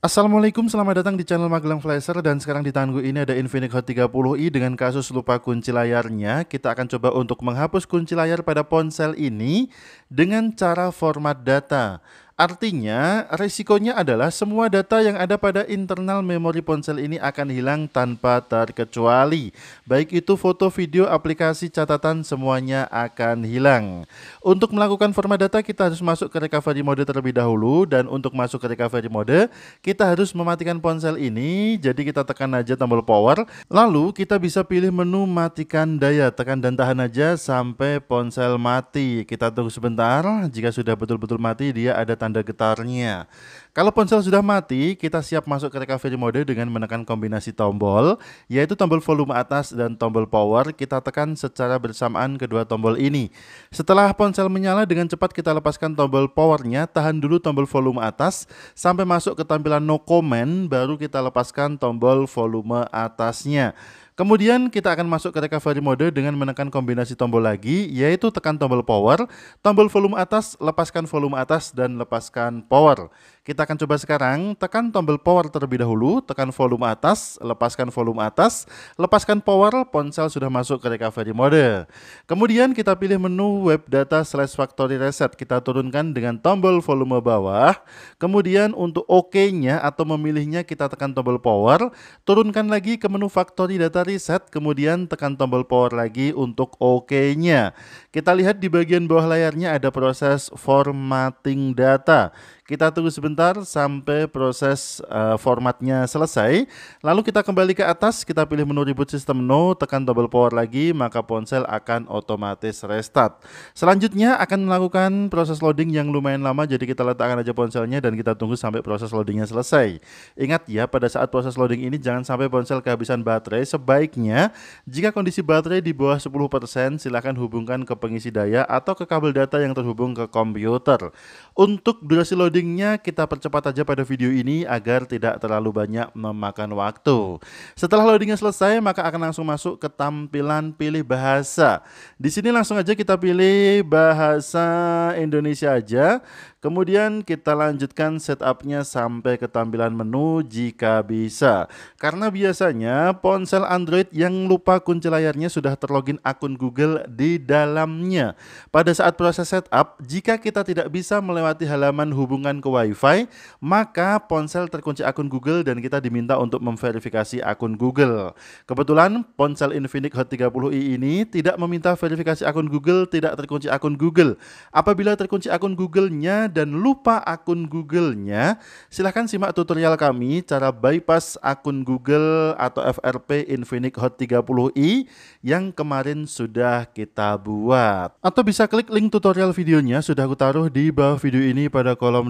Assalamualaikum, selamat datang di channel Magelang Flasher dan sekarang di tangguh ini ada Infinix Hot 30i dengan kasus lupa kunci layarnya. Kita akan coba untuk menghapus kunci layar pada ponsel ini dengan cara format data. Artinya, resikonya adalah semua data yang ada pada internal memori ponsel ini akan hilang tanpa terkecuali. Baik itu foto, video, aplikasi, catatan, semuanya akan hilang. Untuk melakukan format data, kita harus masuk ke recovery mode terlebih dahulu. Dan untuk masuk ke recovery mode, kita harus mematikan ponsel ini. Jadi kita tekan aja tombol power. Lalu kita bisa pilih menu matikan daya. Tekan dan tahan aja sampai ponsel mati. Kita tunggu sebentar. Jika sudah betul-betul mati, dia ada tanda tanda getarnya. Kalau ponsel sudah mati, kita siap masuk ke recovery mode dengan menekan kombinasi tombol, yaitu tombol volume atas dan tombol power. Kita tekan secara bersamaan kedua tombol ini. Setelah ponsel menyala, dengan cepat kita lepaskan tombol powernya, tahan dulu tombol volume atas sampai masuk ke tampilan no comment, baru kita lepaskan tombol volume atasnya. Kemudian kita akan masuk ke recovery mode dengan menekan kombinasi tombol lagi, yaitu tekan tombol power, tombol volume atas, lepaskan volume atas, dan lepaskan power. Kita akan coba sekarang, tekan tombol power terlebih dahulu, tekan volume atas, lepaskan volume atas, lepaskan power, ponsel sudah masuk ke recovery mode. Kemudian kita pilih menu web data slash factory reset, kita turunkan dengan tombol volume bawah, kemudian untuk OK-nya atau memilihnya kita tekan tombol power, turunkan lagi ke menu factory data reset, kemudian tekan tombol power lagi untuk OK-nya. Kita lihat di bagian bawah layarnya ada proses formatting data. Kita tunggu sebentar sampai proses uh, formatnya selesai. Lalu kita kembali ke atas, kita pilih menu reboot system no, tekan double power lagi, maka ponsel akan otomatis restart. Selanjutnya akan melakukan proses loading yang lumayan lama, jadi kita letakkan aja ponselnya dan kita tunggu sampai proses loadingnya selesai. Ingat ya, pada saat proses loading ini jangan sampai ponsel kehabisan baterai. Sebaiknya jika kondisi baterai di bawah 10%, silahkan hubungkan ke pengisi daya atau ke kabel data yang terhubung ke komputer. Untuk durasi loading Endingnya kita percepat aja pada video ini agar tidak terlalu banyak memakan waktu. Setelah loadingnya selesai, maka akan langsung masuk ke tampilan pilih bahasa. Di sini langsung aja kita pilih bahasa Indonesia aja. Kemudian kita lanjutkan setupnya sampai ke tampilan menu jika bisa. Karena biasanya ponsel Android yang lupa kunci layarnya sudah terlogin akun Google di dalamnya. Pada saat proses setup, jika kita tidak bisa melewati halaman hubungan hubungan ke WiFi, maka ponsel terkunci akun Google dan kita diminta untuk memverifikasi akun Google. Kebetulan ponsel Infinix Hot 30i ini tidak meminta verifikasi akun Google, tidak terkunci akun Google. Apabila terkunci akun Google-nya dan lupa akun Google-nya, silahkan simak tutorial kami cara bypass akun Google atau FRP Infinix Hot 30i yang kemarin sudah kita buat. Atau bisa klik link tutorial videonya, sudah aku taruh di bawah video ini pada kolom